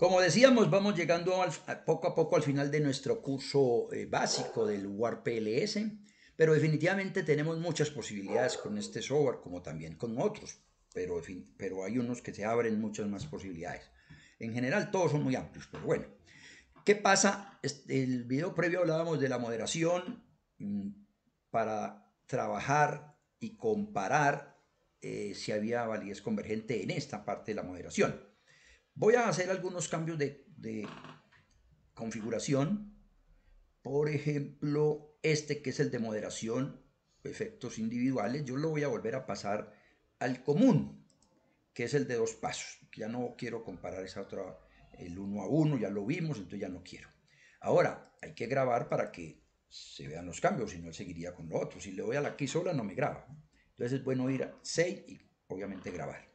Como decíamos, vamos llegando poco a poco al final de nuestro curso eh, básico del UAR pero definitivamente tenemos muchas posibilidades con este software, como también con otros, pero, pero hay unos que se abren muchas más posibilidades. En general, todos son muy amplios, pero bueno. ¿Qué pasa? En el video previo hablábamos de la moderación mm, para trabajar y comparar eh, si había validez convergente en esta parte de la moderación. Voy a hacer algunos cambios de, configuración. Por ejemplo, este que es el de moderación, efectos individuales, yo lo voy a volver a pasar al común, que es el de dos pasos. Ya no quiero comparar esa otra, el uno a uno, ya lo vimos, entonces ya no quiero. Ahora, hay que grabar para que se vean los cambios, si no él seguiría con lo otro. Si le doy a la aquí sola no me graba. Entonces es bueno ir a 6 y obviamente grabar.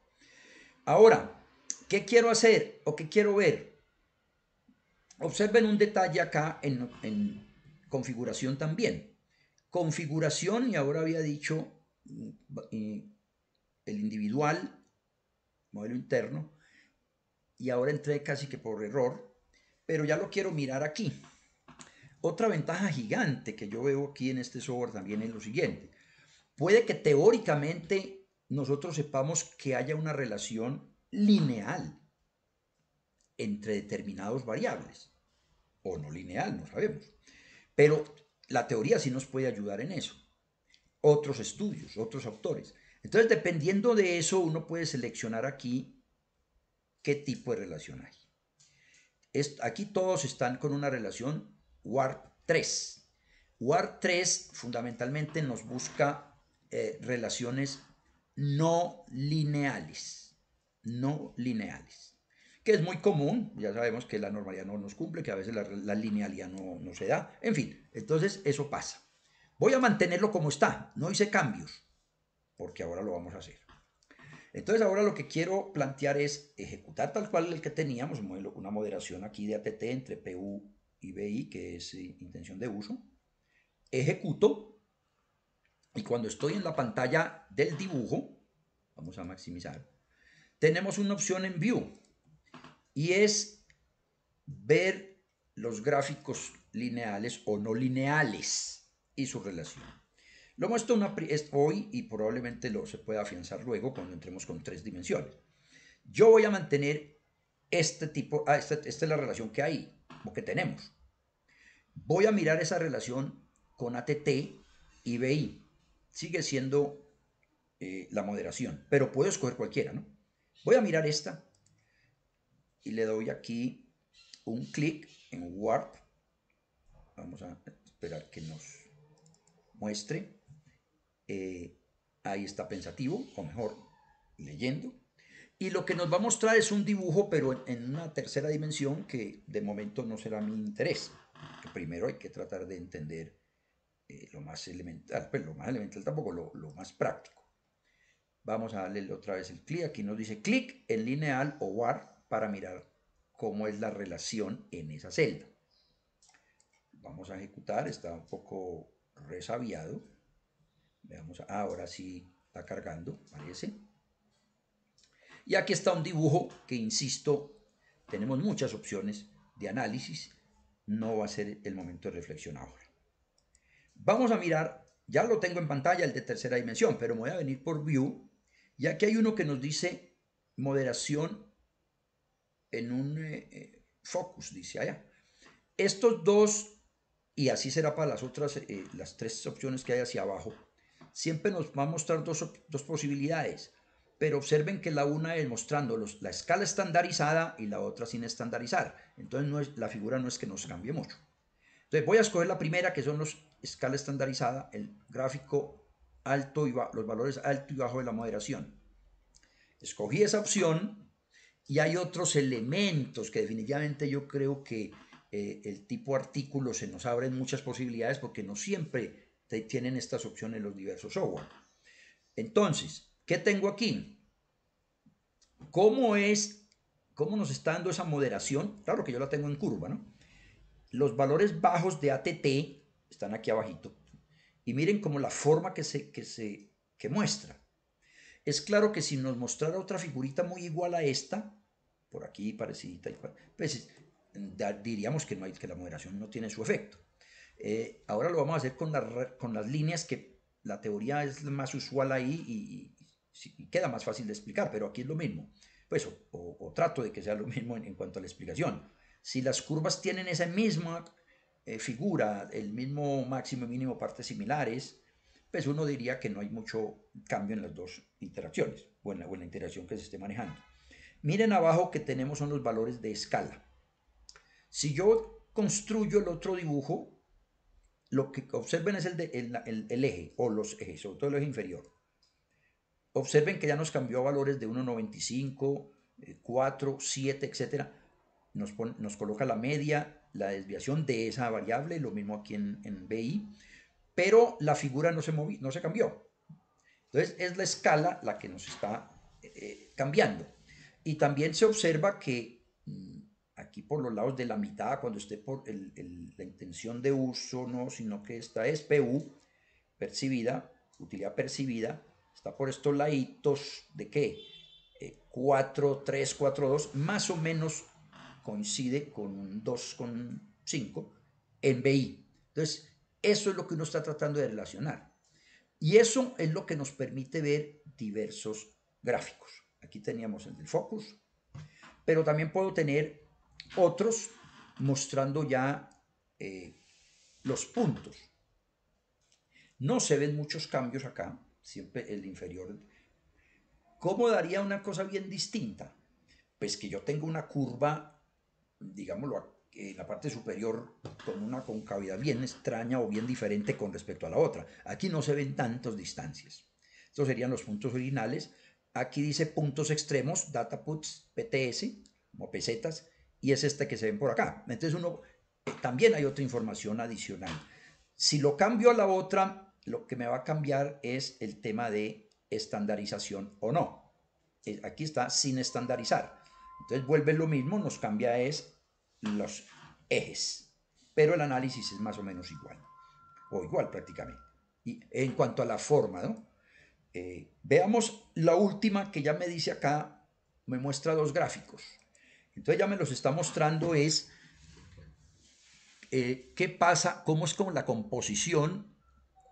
Ahora, ¿Qué quiero hacer o qué quiero ver? Observen un detalle acá en, configuración también. Configuración, y ahora había dicho mm, eh, el individual, modelo interno, y ahora entré casi que por error, pero ya lo quiero mirar aquí. Otra ventaja gigante que yo veo aquí en este software también es lo siguiente. Puede que teóricamente nosotros sepamos que haya una relación lineal entre determinados variables, o no lineal, no sabemos. Pero la teoría sí nos puede ayudar en eso. Otros estudios, otros autores. Entonces, dependiendo de eso, uno puede seleccionar aquí qué tipo de relación hay. Aquí todos están con una relación WARP 3. WARP 3 fundamentalmente nos busca eh, relaciones no lineales no lineales, que es muy común, ya sabemos que la normalidad no nos cumple, que a veces la, linealidad no, no se da, en fin, entonces eso pasa. Voy a mantenerlo como está, no hice cambios, porque ahora lo vamos a hacer. Entonces ahora lo que quiero plantear es ejecutar tal cual el que teníamos, una moderación aquí de ATT entre PU y BI, que es eh, intención de uso. Ejecuto y cuando estoy en la pantalla del dibujo, vamos a maximizar, tenemos una opción en View y es ver los gráficos lineales o no lineales y su relación. Lo muestro una hoy y probablemente lo se pueda afianzar luego cuando entremos con tres dimensiones. Yo voy a mantener este tipo, ah, esta, es la relación que hay o que tenemos. Voy a mirar esa relación con ATT y BI. Sigue siendo eh, la moderación, pero puedo escoger cualquiera, ¿no? Voy a mirar esta y le doy aquí un clic en Warp. Vamos a esperar que nos muestre. Eh, ahí está pensativo, o mejor, leyendo. Y lo que nos va a mostrar es un dibujo, pero en una tercera dimensión que de momento no será mi interés. Primero hay que tratar de entender eh, lo más elemental, pero pues lo más elemental tampoco, lo más práctico. Vamos a darle otra vez el clic. Aquí nos dice clic en lineal o war para mirar cómo es la relación en esa celda. Vamos a ejecutar. Está un poco resabiado. Veamos, ahora sí está cargando, parece. Y aquí está un dibujo que, insisto, tenemos muchas opciones de análisis. No va a ser el momento de reflexión ahora. Vamos a mirar, ya lo tengo en pantalla el de tercera dimensión, pero me voy a venir por View y aquí hay uno que nos dice moderación en un eh, eh, focus, dice allá. Estos dos, y así será para las otras, eh, las tres opciones que hay hacia abajo, siempre nos va a mostrar dos, posibilidades, pero observen que la una es mostrando la escala estandarizada y la otra sin estandarizar. Entonces no es, la figura no es que nos cambie mucho. Entonces voy a escoger la primera, que son los escala estandarizada, el gráfico alto y los valores alto y bajo de la moderación. Escogí esa opción y hay otros elementos que definitivamente yo creo que eh, el tipo artículo se nos abren muchas posibilidades porque no siempre tienen estas opciones los diversos software. Entonces, ¿qué tengo aquí? ¿Cómo es, cómo nos está dando esa moderación? Claro que yo la tengo en curva, ¿no? Los valores bajos de ATT están aquí abajito y miren cómo la forma que se, que se muestra. Es claro que si nos mostrara otra figurita muy igual a esta, por aquí parecida, pues diríamos que, no que la moderación no tiene su efecto. Eh, ahora lo vamos a hacer con, con, las líneas que la teoría es más usual ahí y, queda más fácil de explicar, pero aquí es lo mismo. Pues o, trato de que sea lo mismo en, en, cuanto a la explicación. Si las curvas tienen esa misma eh, figura, el mismo máximo y mínimo partes similares, pues uno diría que no hay mucho cambio en las dos interacciones o en la, interacción que se esté manejando. Miren abajo que tenemos son los valores de escala. Si yo construyo el otro dibujo, lo que observen es el, el, eje o los ejes, sobre todo el eje inferior. Observen que ya nos cambió valores de 1,95, 4, 7, etc nos, coloca la media, la desviación de esa variable, lo mismo aquí en, BI, pero la figura no se, no se cambió. Entonces es la escala la que nos está eh, eh, cambiando. Y también se observa que mm, aquí por los lados de la mitad, cuando esté por la intención de uso, no, sino que esta es PU, percibida, utilidad percibida, está por estos laditos de qué? 4, 3, 4, 2, más o menos coincide con un 2,5 en BI. Entonces, eso es lo que uno está tratando de relacionar. Y eso es lo que nos permite ver diversos gráficos. Aquí teníamos el del focus, pero también puedo tener otros mostrando ya eh, los puntos. No se ven muchos cambios acá, siempre el inferior. ¿Cómo daría una cosa bien distinta? Pues que yo tengo una curva digámoslo, eh, la parte superior con una concavidad bien extraña o bien diferente con respecto a la otra. Aquí no se ven tantas distancias. Estos serían los puntos originales. Aquí dice puntos extremos, data puts, PTS, como pesetas, y es esta que se ven por acá. Entonces uno, eh, también hay otra información adicional. Si lo cambio a la otra, lo que me va a cambiar es el tema de estandarización o no. Eh, aquí está sin estandarizar. Entonces vuelve lo mismo, nos cambia es los ejes, pero el análisis es más o menos igual, o igual prácticamente. Y en cuanto a la forma, ¿no? Eh, veamos la última que ya me dice acá, me muestra dos gráficos. Entonces ya me los está mostrando es eh, qué pasa, cómo es como la composición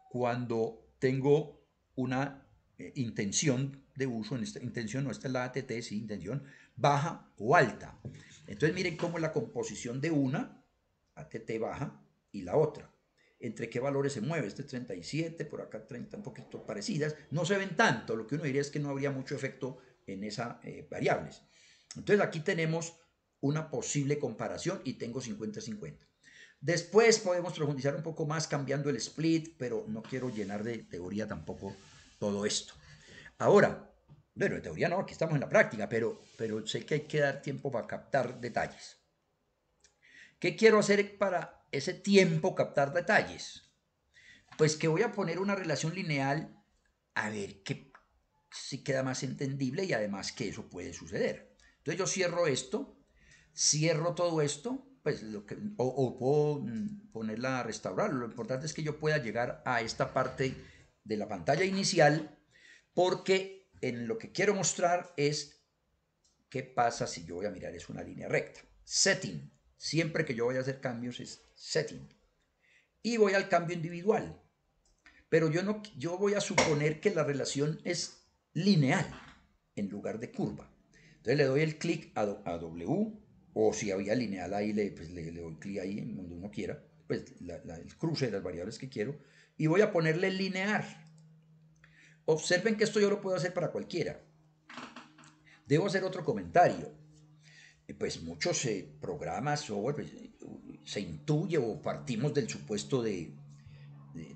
cuando tengo una eh, intención de uso, en esta intención o esta es la ATT, sí, intención, baja o alta. Entonces miren cómo la composición de una, ATT baja, y la otra. ¿Entre qué valores se mueve? Este 37, por acá 30, un poquito parecidas. No se ven tanto, lo que uno diría es que no habría mucho efecto en esas eh, variables. Entonces aquí tenemos una posible comparación y tengo 50-50. Después podemos profundizar un poco más cambiando el split, pero no quiero llenar de teoría tampoco todo esto. Ahora, bueno, en teoría no, aquí estamos en la práctica, pero, pero sé que hay que dar tiempo para captar detalles. ¿Qué quiero hacer para ese tiempo captar detalles? Pues que voy a poner una relación lineal a ver qué si queda más entendible y además que eso puede suceder. Entonces yo cierro esto, cierro todo esto, pues lo que, o puedo mm, ponerla a restaurar. Lo importante es que yo pueda llegar a esta parte de la pantalla inicial porque en lo que quiero mostrar es qué pasa si yo voy a mirar es una línea recta. Setting. Siempre que yo voy a hacer cambios es setting. Y voy al cambio individual. Pero yo, no, yo voy a suponer que la relación es lineal en lugar de curva. Entonces le doy el clic a, a, W, o si había lineal ahí, le, pues le, doy clic ahí, donde uno quiera, pues el cruce de las variables que quiero, y voy a ponerle linear. Observen que esto yo lo puedo hacer para cualquiera. Debo hacer otro comentario. Eh, pues muchos eh, programas, pues, eh, se intuye o partimos del supuesto de,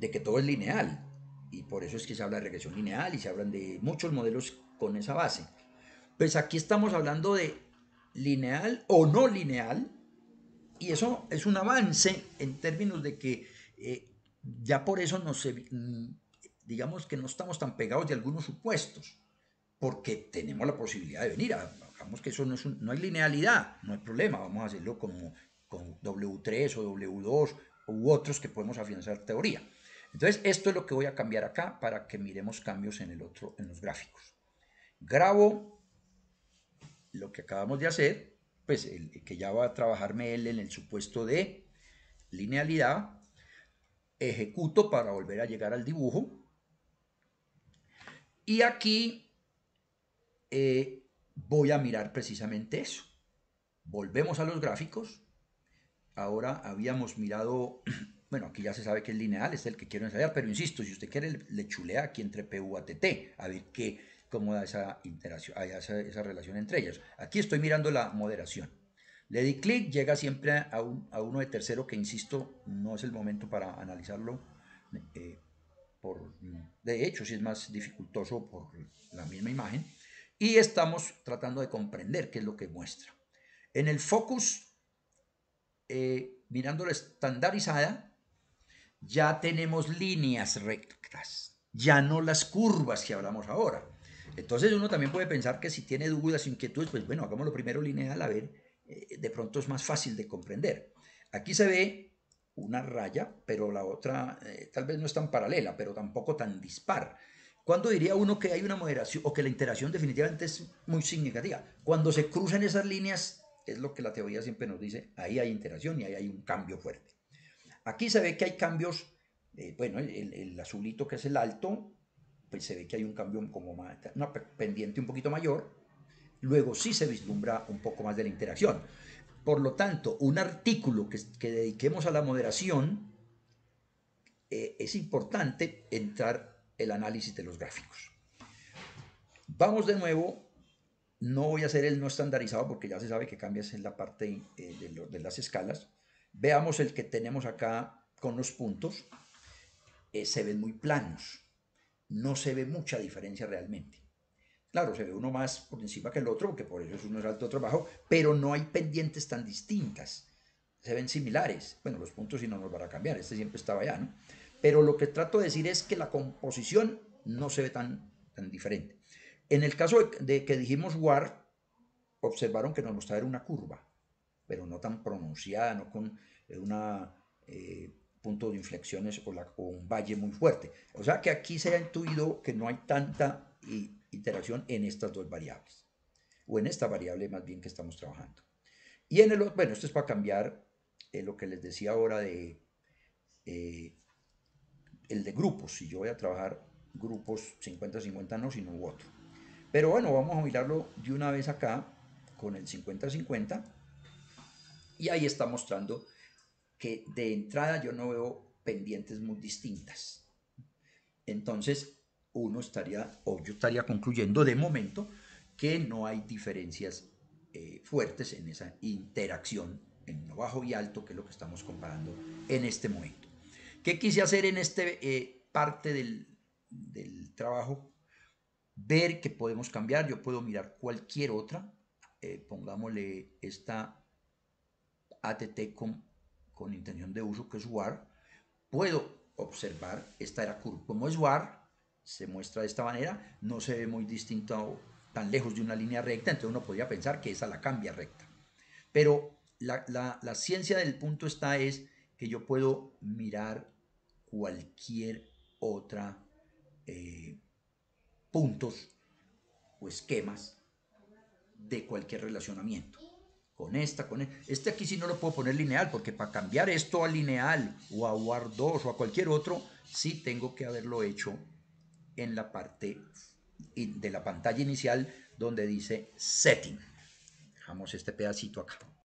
que todo es lineal. Y por eso es que se habla de regresión lineal y se hablan de muchos modelos con esa base. Pues aquí estamos hablando de lineal o no lineal. Y eso es un avance en términos de que ya por eso no se mm, digamos que no estamos tan pegados de algunos supuestos, porque tenemos la posibilidad de venir. Digamos que eso no, es linealidad, no hay problema, vamos a hacerlo como con W3 o W2 u otros que podemos afianzar teoría. Entonces, esto es lo que voy a cambiar acá para que miremos cambios en el otro, en los gráficos. Grabo lo que acabamos de hacer, pues el, que ya va a trabajarme él en el supuesto de linealidad. Ejecuto para volver a llegar al dibujo. Y aquí eh, voy a mirar precisamente eso. Volvemos a los gráficos. Ahora habíamos mirado, bueno, aquí ya se sabe que es lineal, es el que quiero ensayar, pero insisto, si usted quiere, le chulea aquí entre PUATT, a ver qué, cómo da esa, interacción, esa, esa relación entre ellas. Aquí estoy mirando la moderación. Le di clic, llega siempre a, uno de tercero que, insisto, no es el momento para analizarlo eh, de hecho, si es más dificultoso por la misma imagen, y estamos tratando de comprender qué es lo que muestra. En el focus, eh, mirando la estandarizada, ya tenemos líneas rectas, ya no las curvas que hablamos ahora. Entonces uno también puede pensar que si tiene dudas, inquietudes, pues bueno, hagamos lo primero lineal a ver, eh, de pronto es más fácil de comprender. Aquí se ve una raya, pero la otra eh, tal vez no es tan paralela, pero tampoco tan dispar. ¿Cuándo diría uno que hay una moderación o que la interacción definitivamente es muy significativa? Cuando se cruzan esas líneas, es lo que la teoría siempre nos dice, ahí hay interacción y ahí hay un cambio fuerte. Aquí se ve que hay cambios, eh, bueno, el, azulito que es el alto, pues se ve que hay un cambio como pendiente un poquito mayor, luego sí se vislumbra un poco más de la interacción. Por lo tanto, un artículo que, dediquemos a la moderación, eh, es importante entrar el análisis de los gráficos. Vamos de nuevo, no voy a hacer el no estandarizado porque ya se sabe que cambias en la parte eh, de, las escalas. Veamos el que tenemos acá con los puntos. Eh, se ven muy planos, no se ve mucha diferencia realmente. Claro, se ve uno más por encima que el otro, porque por eso uno es alto, otro bajo, pero no hay pendientes tan distintas. Se ven similares. Bueno, los puntos sí no nos van a cambiar, este siempre estaba allá, ¿no? Pero lo que trato de decir es que la composición no se ve tan, tan diferente. En el caso de, que dijimos war, observaron que nos mostraba una curva, pero no tan pronunciada, no con eh, una... Eh, punto de inflexiones o, un valle muy fuerte. O sea que aquí se ha intuido que no hay tanta y interacción en estas dos variables, o en esta variable más bien que estamos trabajando. Y en el otro, bueno, esto es para cambiar eh, lo que les decía ahora de eh, el de grupos, si yo voy a trabajar grupos 50-50 no, sino otro. Pero bueno, vamos a mirarlo de una vez acá con el 50-50 y ahí está mostrando que de entrada yo no veo pendientes muy distintas. Entonces, uno estaría, o yo estaría concluyendo de momento, que no hay diferencias eh, fuertes en esa interacción en lo bajo y alto, que es lo que estamos comparando en este momento. ¿Qué quise hacer en esta eh, parte del, trabajo? Ver que podemos cambiar, yo puedo mirar cualquier otra, eh, pongámosle esta ATT con, con intención de uso, que es WAR, puedo observar, esta era curva como es WAR, se muestra de esta manera, no se ve muy distinto tan lejos de una línea recta, entonces uno podría pensar que esa la cambia recta. Pero la, ciencia del punto está es que yo puedo mirar cualquier otra eh, puntos o esquemas de cualquier relacionamiento. Con esta, con e, este aquí sí no lo puedo poner lineal, porque para cambiar esto a lineal o a war2 o a cualquier otro, sí tengo que haberlo hecho en la parte de la pantalla inicial donde dice setting. Dejamos este pedacito acá.